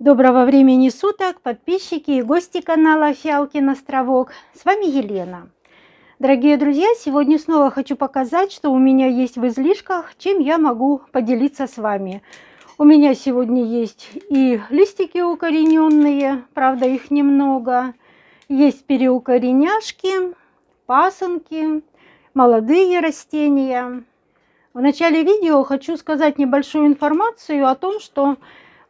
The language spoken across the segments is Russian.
Доброго времени суток, подписчики и гости канала Фиалкин Островок. С вами Елена. Дорогие друзья, сегодня снова хочу показать, что у меня есть в излишках, чем я могу поделиться с вами. У меня сегодня есть и листики укорененные, правда их немного. Есть переукореняшки, пасынки, молодые растения. В начале видео хочу сказать небольшую информацию о том, что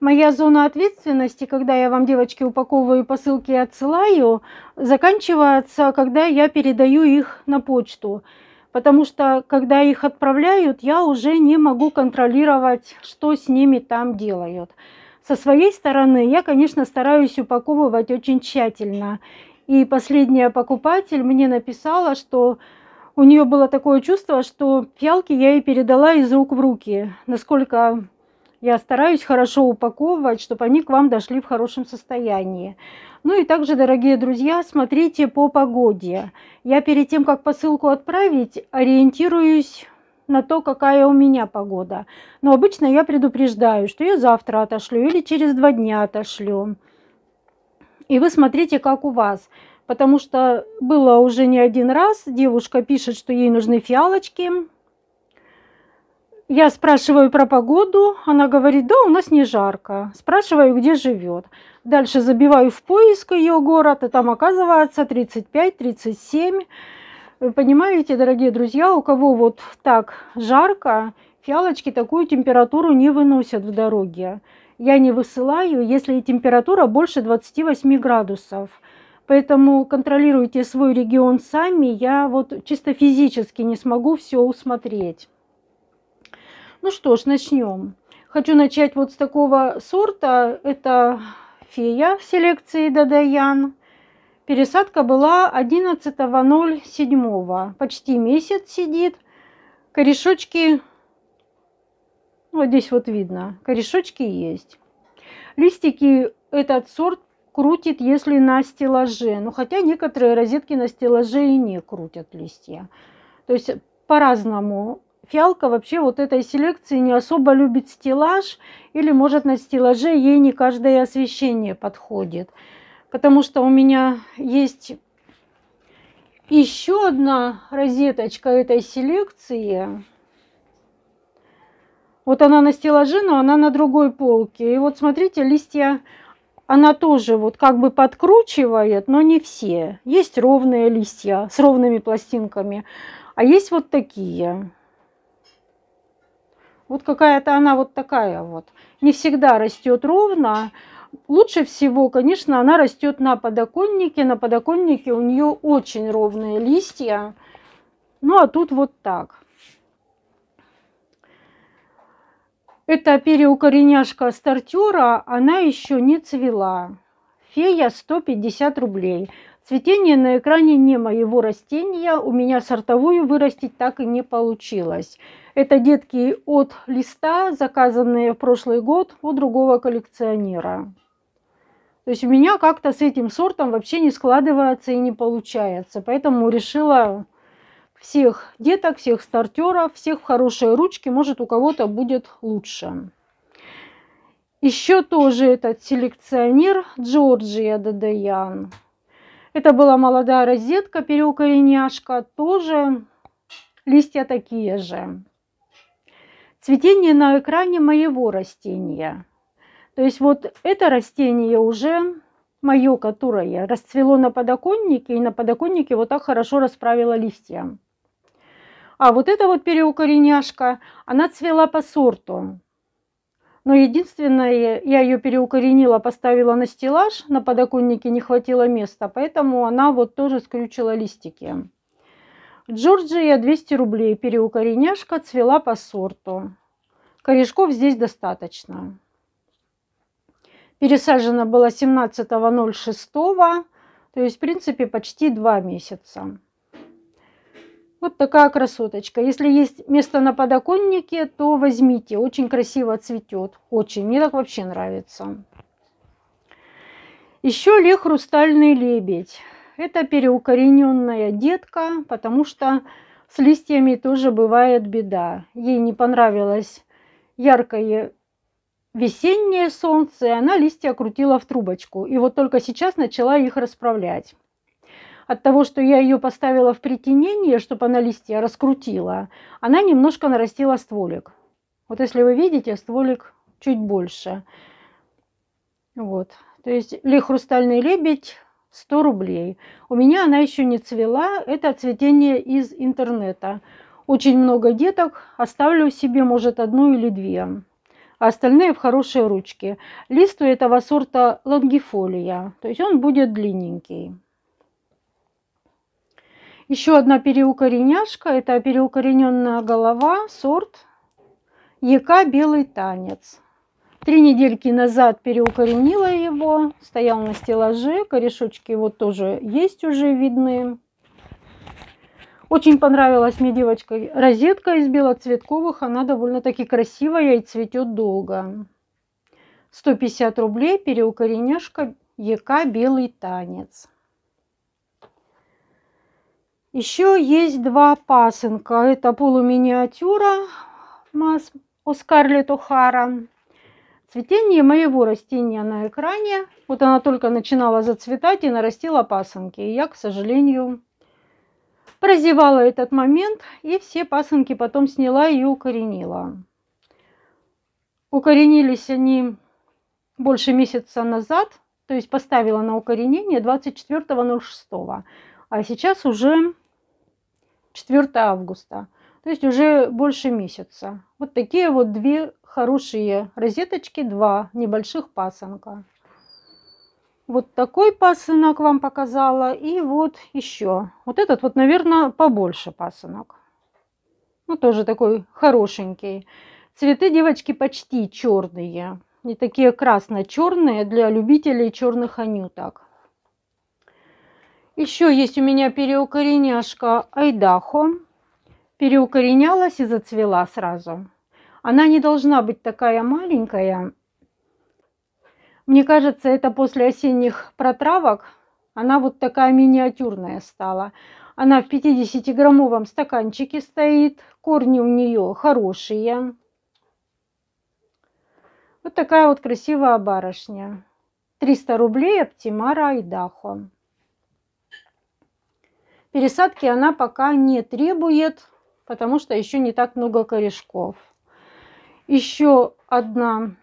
моя зона ответственности, когда я вам, девочки, упаковываю посылки и отсылаю, заканчивается, когда я передаю их на почту. Потому что, когда их отправляют, я уже не могу контролировать, что с ними там делают. Со своей стороны, я, конечно, стараюсь упаковывать очень тщательно. И последняя покупатель мне написала, что у нее было такое чувство, что фиалки я ей передала из рук в руки. Насколько я стараюсь хорошо упаковывать, чтобы они к вам дошли в хорошем состоянии. Ну и также, дорогие друзья, смотрите по погоде. Я перед тем, как посылку отправить, ориентируюсь на то, какая у меня погода. Но обычно я предупреждаю, что я завтра отошлю или через два дня отошлю. И вы смотрите, как у вас. Потому что было уже не один раз, девушка пишет, что ей нужны фиалочки, я спрашиваю про погоду, она говорит, да, у нас не жарко. Спрашиваю, где живет. Дальше забиваю в поиск ее город, и а там оказывается 35-37. понимаете, дорогие друзья, у кого вот так жарко, фиалочки такую температуру не выносят в дороге. Я не высылаю, если температура больше 28 градусов. Поэтому контролируйте свой регион сами. Я вот чисто физически не смогу все усмотреть. Ну что ж, начнем. Хочу начать вот с такого сорта. Это фея селекции Дадаян. Пересадка была 11.07. Почти месяц сидит. Корешочки, вот здесь вот видно, корешочки есть. Листики этот сорт крутит, если на стеллаже. Ну, хотя некоторые розетки на стеллаже и не крутят листья. То есть по-разному фиалка вообще вот этой селекции не особо любит стеллаж или может на стеллаже ей не каждое освещение подходит. Потому что у меня есть еще одна розеточка этой селекции. Вот она на стеллаже, но она на другой полке. И вот смотрите, листья она тоже вот как бы подкручивает, но не все. Есть ровные листья с ровными пластинками, а есть вот такие. Вот какая-то она вот такая вот. Не всегда растет ровно. Лучше всего, конечно, она растет на подоконнике. На подоконнике у нее очень ровные листья. Ну а тут вот так. Это переукореняшка стартера, она еще не цвела. Фея 150 рублей. Цветение на экране не моего растения, у меня сортовую вырастить так и не получилось. Это детки от листа, заказанные в прошлый год у другого коллекционера. То есть у меня как-то с этим сортом вообще не складывается и не получается. Поэтому решила всех деток, всех стартеров, всех в хорошие ручки. Может, у кого-то будет лучше. Еще тоже этот селекционер Джорджия Дадаян. Это была молодая розетка, переукореняшка, тоже листья такие же. Цветение на экране моего растения. То есть вот это растение уже мое, которое расцвело на подоконнике, и на подоконнике вот так хорошо расправило листья. А вот эта вот переукореняшка, она цвела по сорту. Но единственное, я ее переукоренила, поставила на стеллаж, на подоконнике не хватило места, поэтому она вот тоже скрючила листики. Джорджия 200 рублей, переукореняшка цвела по сорту. Корешков здесь достаточно. Пересажена была 17.06, то есть в принципе почти 2 месяца. Вот такая красоточка. Если есть место на подоконнике, то возьмите. Очень красиво цветет. Очень. Мне так вообще нравится. Еще ли хрустальный лебедь. Это переукорененная детка, потому что с листьями тоже бывает беда. Ей не понравилось яркое весеннее солнце, и она листья крутила в трубочку. И вот только сейчас начала их расправлять от того, что я ее поставила в притенение, чтобы она листья раскрутила, она немножко нарастила стволик. Вот если вы видите, стволик чуть больше. Вот. То есть ли хрустальный лебедь 100 рублей. У меня она еще не цвела. Это цветение из интернета. Очень много деток. Оставлю себе, может, одну или две. А остальные в хорошие ручки. Лист у этого сорта лонгифолия. То есть он будет длинненький. Еще одна переукореняшка, это переукорененная голова, сорт ЕК «Белый танец». Три недельки назад переукоренила его, стоял на стеллаже, корешочки вот тоже есть уже видны. Очень понравилась мне девочка розетка из белоцветковых, она довольно-таки красивая и цветет долго. 150 рублей переукореняшка ЕК «Белый танец». Еще есть два пасынка. Это полуминиатюра масс у Скарлетт О'Хара. Цветение моего растения на экране. Вот она только начинала зацветать и нарастила пасынки. И я, к сожалению, прозевала этот момент, и все пасынки потом сняла и укоренила. Укоренились они больше месяца назад, то есть поставила на укоренение 24.06, а сейчас уже 4 августа. То есть уже больше месяца. Вот такие вот две хорошие розеточки, два небольших пасынка. Вот такой пасынок вам показала. И вот еще. Вот этот вот, наверное, побольше пасынок. Ну, тоже такой хорошенький. Цветы, девочки, почти черные. Не такие красно-черные для любителей черных анюток. Еще есть у меня переукореняшка Айдахо. Переукоренялась и зацвела сразу. Она не должна быть такая маленькая. Мне кажется, это после осенних протравок она вот такая миниатюрная стала. Она в 50-граммовом стаканчике стоит. Корни у нее хорошие. Вот такая вот красивая барышня. 300 рублей Аптимара Айдахо. Пересадки она пока не требует, потому что еще не так много корешков. Еще одна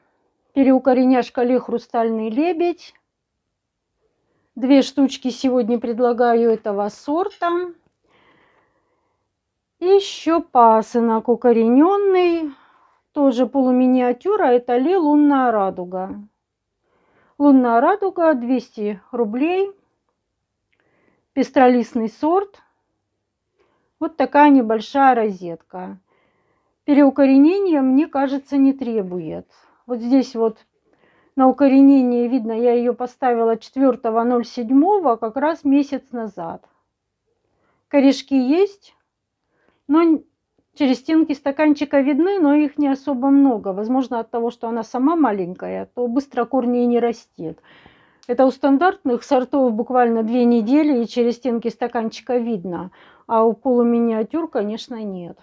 переукореняшка Ле Хрустальный Лебедь. Две штучки сегодня предлагаю этого сорта. Еще пасынок укорененный, тоже полуминиатюра, это Ле Лунная Радуга. Лунная Радуга 200 рублей – пестролистный сорт. Вот такая небольшая розетка. Переукоренение, мне кажется, не требует. Вот здесь вот на укоренение видно, я ее поставила 4.07, как раз месяц назад. Корешки есть, но через стенки стаканчика видны, но их не особо много. Возможно, от того, что она сама маленькая, то быстро корни не растет. Это у стандартных сортов буквально две недели и через стенки стаканчика видно, а у полуминиатюр, конечно, нет.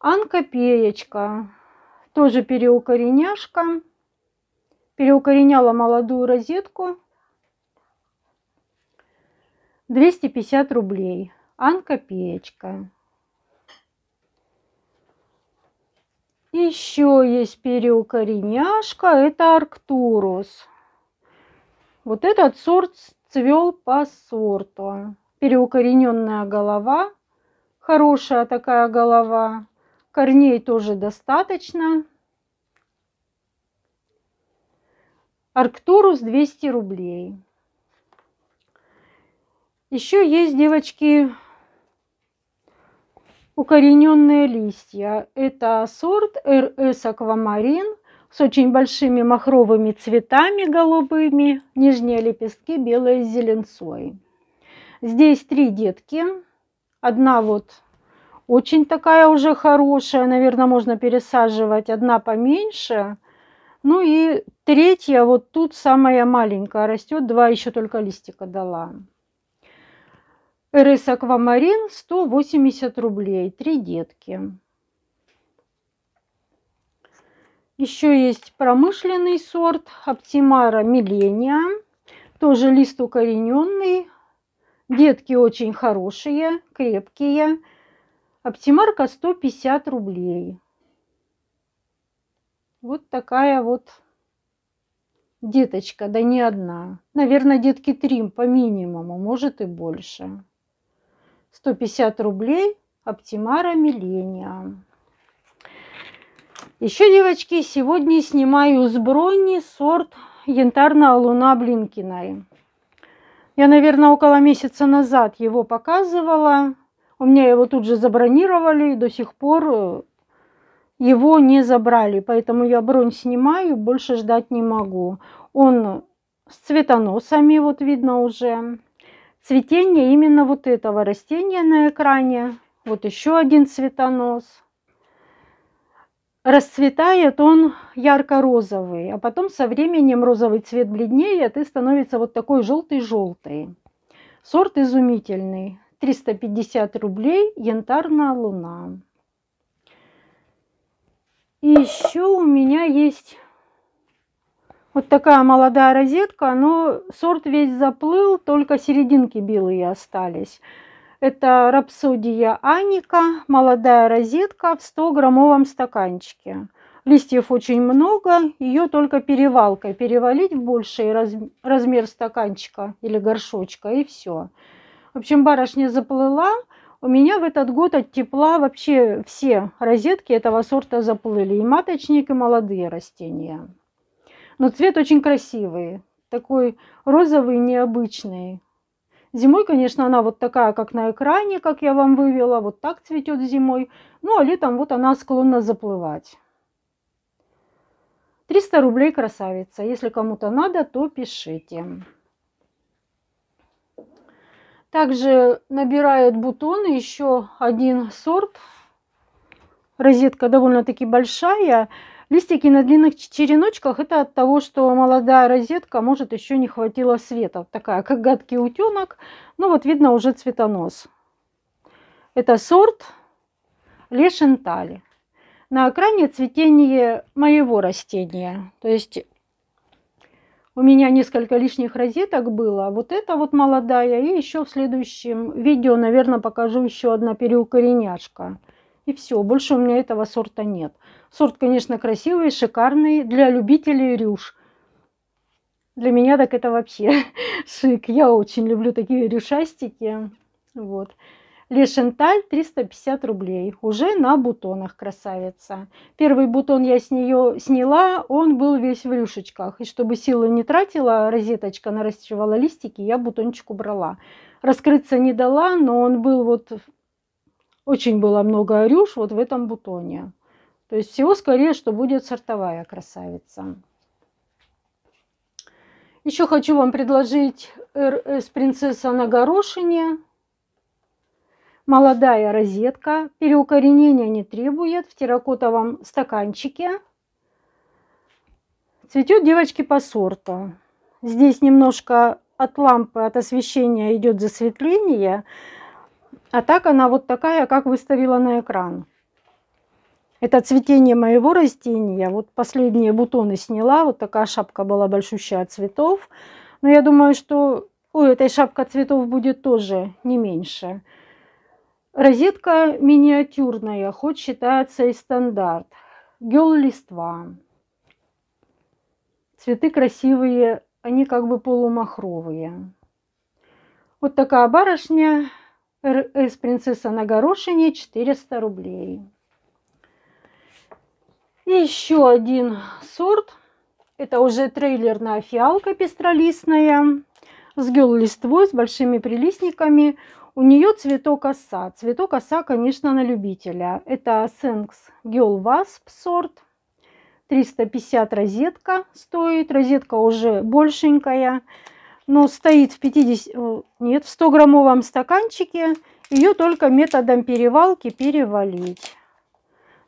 Анка Пеечка, тоже переукореняшка. Переукореняла молодую розетку. 250 рублей. Анка Пеечка. Еще есть переукореняшка, это Арктурус. Вот этот сорт цвел по сорту. Переукорененная голова, хорошая такая голова. Корней тоже достаточно. Арктурус 200 рублей. Еще есть, девочки, укорененные листья. Это сорт РС Аквамарин с очень большими махровыми цветами голубыми, нижние лепестки белые с зеленцой. Здесь три детки. Одна вот очень такая уже хорошая, наверное, можно пересаживать. Одна поменьше. Ну и третья вот тут самая маленькая растет, два еще только листика дала. РС Аквамарин 180 рублей, три детки. Еще есть промышленный сорт Оптимара Миления. Тоже лист укорененный. Детки очень хорошие, крепкие. Оптимарка 150 рублей. Вот такая вот деточка, да не одна. Наверное, детки три по минимуму, может и больше. 150 рублей Оптимара Миления. Еще, девочки, сегодня снимаю с брони сорт янтарная луна Блинкиной. Я, наверное, около месяца назад его показывала. У меня его тут же забронировали, и до сих пор э, его не забрали. Поэтому я бронь снимаю, больше ждать не могу. Он с цветоносами, вот видно уже. Цветение именно вот этого растения на экране. Вот еще один цветонос расцветает он ярко-розовый, а потом со временем розовый цвет бледнеет и становится вот такой желтый-желтый. Сорт изумительный. 350 рублей, янтарная луна. И еще у меня есть вот такая молодая розетка, но сорт весь заплыл, только серединки белые остались. Это рапсодия аника, молодая розетка в 100-граммовом стаканчике. Листьев очень много, ее только перевалкой перевалить в больший размер стаканчика или горшочка и все. В общем, барышня заплыла. У меня в этот год от тепла вообще все розетки этого сорта заплыли. И маточник, и молодые растения. Но цвет очень красивый. Такой розовый, необычный. Зимой, конечно, она вот такая, как на экране, как я вам вывела, вот так цветет зимой. Ну, а летом вот она склонна заплывать. 300 рублей красавица. Если кому-то надо, то пишите. Также набирают бутоны еще один сорт. Розетка довольно-таки большая. Листики на длинных череночках – это от того, что молодая розетка, может, еще не хватило света. Такая, как гадкий утенок. Но ну вот видно уже цветонос. Это сорт Лешентали. На окраине цветение моего растения. То есть у меня несколько лишних розеток было. Вот эта вот молодая. И еще в следующем видео, наверное, покажу еще одна переукореняшка. И все, больше у меня этого сорта нет. Сорт, конечно, красивый, шикарный для любителей рюш. Для меня так это вообще шик. Я очень люблю такие рюшастики. Вот. Лешенталь 350 рублей. Уже на бутонах, красавица. Первый бутон я с нее сняла, он был весь в рюшечках. И чтобы силы не тратила, розеточка наращивала листики, я бутончик убрала. Раскрыться не дала, но он был вот... Очень было много рюш вот в этом бутоне. То есть всего скорее, что будет сортовая красавица. Еще хочу вам предложить РС «Принцесса на горошине». Молодая розетка. Переукоренения не требует. В терракотовом стаканчике. Цветет девочки по сорту. Здесь немножко от лампы, от освещения идет засветление. А так она вот такая, как выставила на экран. Это цветение моего растения. Вот последние бутоны сняла. Вот такая шапка была большущая от цветов. Но я думаю, что у этой шапка цветов будет тоже не меньше. Розетка миниатюрная, хоть считается и стандарт. Гел листва. Цветы красивые, они как бы полумахровые. Вот такая барышня. РС «Принцесса на горошине» 400 рублей. И еще один сорт. Это уже трейлерная фиалка пестролистная с гел-листвой, с большими прилистниками. У нее цветок оса. Цветок оса, конечно, на любителя. Это Сенкс Гел Васп сорт. 350 розетка стоит. Розетка уже большенькая. Но стоит в 50... Э, нет, в 100-граммовом стаканчике. Ее только методом перевалки перевалить.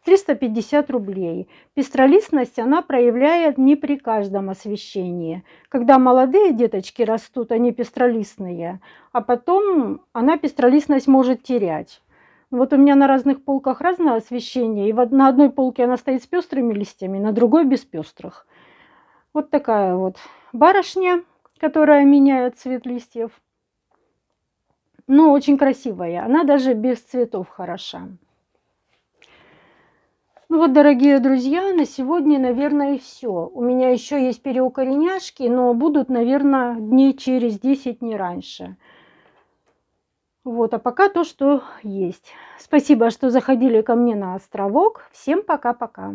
350 рублей. Пестролистность она проявляет не при каждом освещении. Когда молодые деточки растут, они пестролистные, а потом она пестролистность может терять. Вот у меня на разных полках разное освещение, и на одной полке она стоит с пестрыми листьями, на другой без пестрых. Вот такая вот барышня, которая меняет цвет листьев. но очень красивая. Она даже без цветов хороша. Ну вот, дорогие друзья, на сегодня, наверное, и все. У меня еще есть переукореняшки, но будут, наверное, дней через 10, не раньше. Вот, а пока то, что есть. Спасибо, что заходили ко мне на островок. Всем пока-пока.